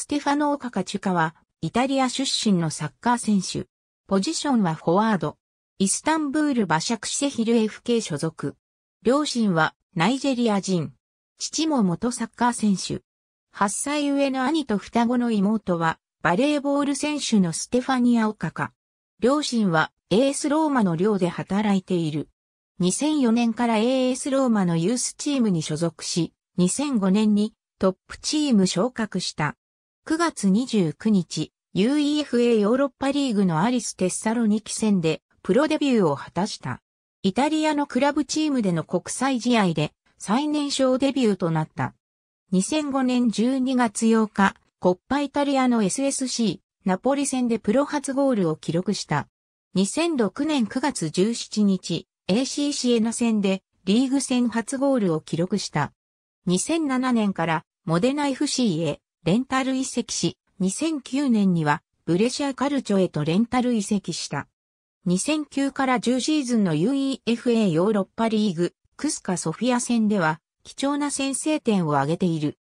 ステファノオカカチュカは、イタリア出身のサッカー選手。ポジションはフォワード。イスタンブールバシャクシェヒル FK 所属。両親はナイジェリア人。父も元サッカー選手。8歳上の兄と双子の妹は、バレーボール選手のステファニア・オカカ。両親は AS ローマの寮で働いている。2004年から AS ローマのユースチームに所属し、2005年にトップチーム昇格した。9月29日、UEFA ヨーロッパリーグのアリス・テッサロニキ戦でプロデビューを果たした。イタリアのクラブチームでの国際試合で最年少デビューとなった。2005年12月8日、コッパイタリアの SSC ナポリ戦でプロ初ゴールを記録した。2006年9月17日、AC シエナ戦でリーグ戦初ゴールを記録した。2007年からモデナ FC へレンタル移籍し、2009年にはブレシアカルチョへとレンタル移籍した。2009から10シーズンの UEFA ヨーロッパリーグ、クスカソフィア戦では、貴重な先制点を挙げている。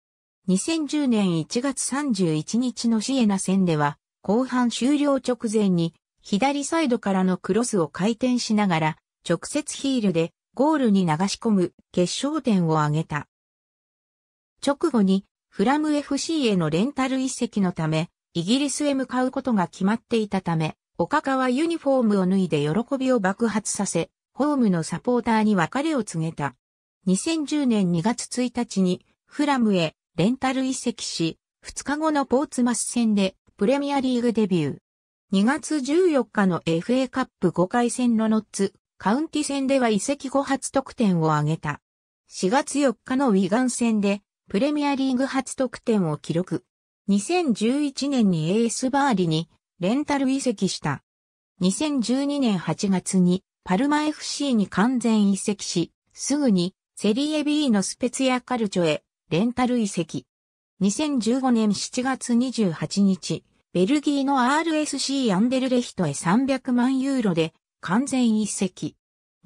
2010年1月31日のシエナ戦では、後半終了直前に、左サイドからのクロスを回転しながら、直接ヒールでゴールに流し込む決勝点を挙げた。直後にフラム FC へのレンタル移籍のため、イギリスへ向かうことが決まっていたため、岡川ユニフォームを脱いで喜びを爆発させ、ホームのサポーターに別れを告げた。2010年2月1日にフラムへレンタル移籍し、2日後のポーツマス戦でプレミアリーグデビュー。2月14日の FA カップ5回戦のノッツ、カウンティ戦では移籍後初得点を挙げた。4月4日のウィガン戦でプレミアリーグ初得点を記録。2011年にエースバーリにレンタル移籍した。2012年8月にパルマ FC に完全移籍し、すぐにセリエ B のスペツヤカルチョへレンタル移籍。2015年7月28日、ベルギーの RSC アンデルレヒトへ300万ユーロで完全移籍。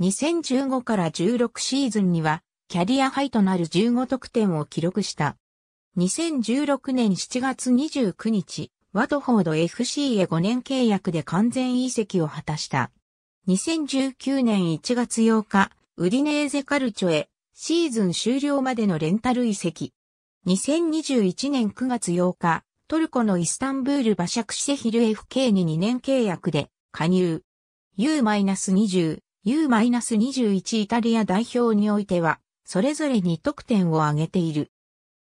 2015から16シーズンにはキャリアハイとなる15得点を記録した。2016年7月29日、ワトフォード FC へ5年契約で完全移籍を果たした。2019年1月8日、ウディネーゼカルチョへシーズン終了までのレンタル移籍。2021年9月8日、トルコのイスタンブール馬借シェヒル FK に2年契約で加入。U-20、U-21 イタリア代表においては、それぞれ2得点を挙げている。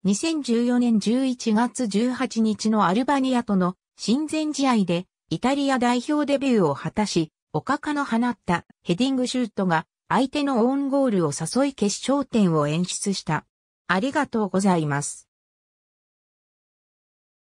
2014年11月18日のアルバニアとの親善試合でイタリア代表デビューを果たし、おかかの放ったヘディングシュートが相手のオウンゴールを誘い決勝点を演出した。ありがとうございます。